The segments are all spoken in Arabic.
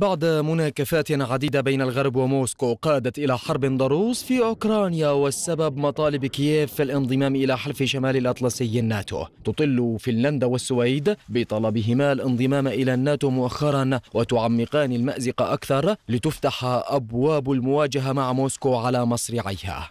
بعد مناكفات عديدة بين الغرب وموسكو قادت إلى حرب ضروس في أوكرانيا والسبب مطالب كييف في الانضمام إلى حلف شمال الأطلسي الناتو تطل فنلندا والسويد بطلبهما الانضمام إلى الناتو مؤخرا وتعمقان المأزق أكثر لتفتح أبواب المواجهة مع موسكو على مصرعيها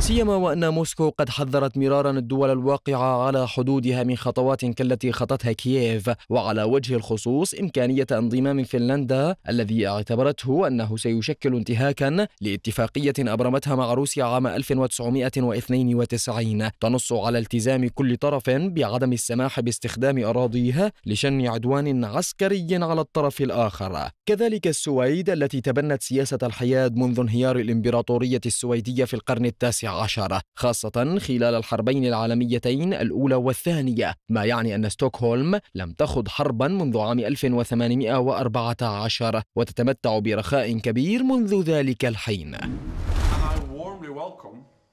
سيما وأن موسكو قد حذرت مرارا الدول الواقعة على حدودها من خطوات كالتي خطتها كييف وعلى وجه الخصوص إمكانية انضمام فنلندا الذي اعتبرته أنه سيشكل انتهاكا لاتفاقية أبرمتها مع روسيا عام 1992 تنص على التزام كل طرف بعدم السماح باستخدام أراضيها لشن عدوان عسكري على الطرف الآخر كذلك السويد التي تبنت سياسة الحياد منذ انهيار الإمبراطورية السويدية في القرن التاسع عشر خاصة خلال الحربين العالميتين الأولى والثانية ما يعني أن ستوكهولم لم تخض حربا منذ عام 1814 وتتمتع برخاء كبير منذ ذلك الحين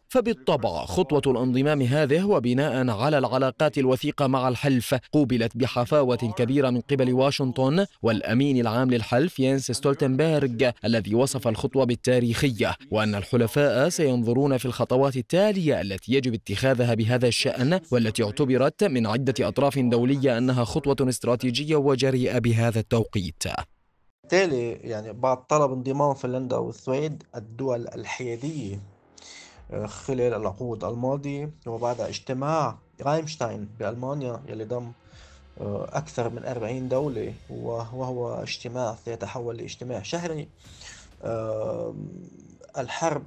فبالطبع خطوة الانضمام هذه وبناء على العلاقات الوثيقة مع الحلف قوبلت بحفاوة كبيرة من قبل واشنطن والأمين العام للحلف يانس ستولتنبرغ الذي وصف الخطوة بالتاريخية وأن الحلفاء سينظرون في الخطوات التالية التي يجب اتخاذها بهذا الشأن والتي اعتبرت من عدة أطراف دولية أنها خطوة استراتيجية وجريئة بهذا التوقيت بالتالي يعني بعد طلب انضمام فنلندا والسويد الدول الحيادية خلال العقود الماضية وبعد اجتماع رايمشتاين بألمانيا يلي ضم آه، أكثر من 40 دولة وهو اجتماع سيتحول لاجتماع شهري الحرب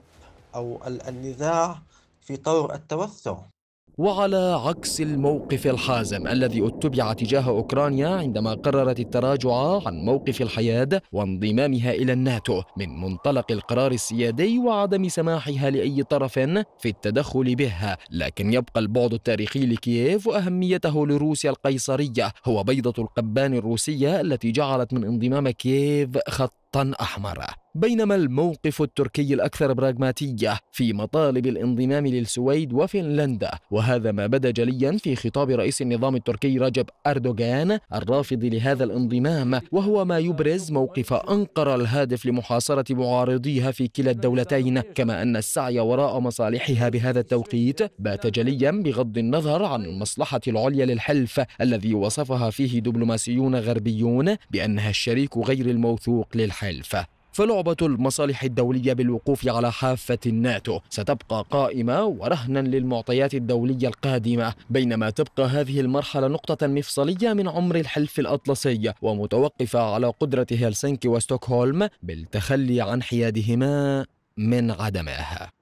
أو النزاع في طور التوسع وعلى عكس الموقف الحازم الذي اتبع تجاه أوكرانيا عندما قررت التراجع عن موقف الحياد وانضمامها إلى الناتو من منطلق القرار السيادي وعدم سماحها لأي طرف في التدخل بها لكن يبقى البعد التاريخي لكييف وأهميته لروسيا القيصرية هو بيضة القبان الروسية التي جعلت من انضمام كييف خطا أحمر بينما الموقف التركي الأكثر براغماتية في مطالب الانضمام للسويد وفنلندا وهذا ما بدا جليا في خطاب رئيس النظام التركي رجب أردوغان الرافض لهذا الانضمام وهو ما يبرز موقف أنقرة الهادف لمحاصرة معارضيها في كلا الدولتين كما أن السعي وراء مصالحها بهذا التوقيت بات جليا بغض النظر عن المصلحة العليا للحلف الذي وصفها فيه دبلوماسيون غربيون بأنها الشريك غير الموثوق للحلف فلعبة المصالح الدولية بالوقوف على حافة الناتو ستبقى قائمة ورهنا للمعطيات الدولية القادمة بينما تبقى هذه المرحلة نقطة مفصلية من عمر الحلف الأطلسي ومتوقفة على قدرة هلسنكي وستوكهولم بالتخلي عن حيادهما من عدمها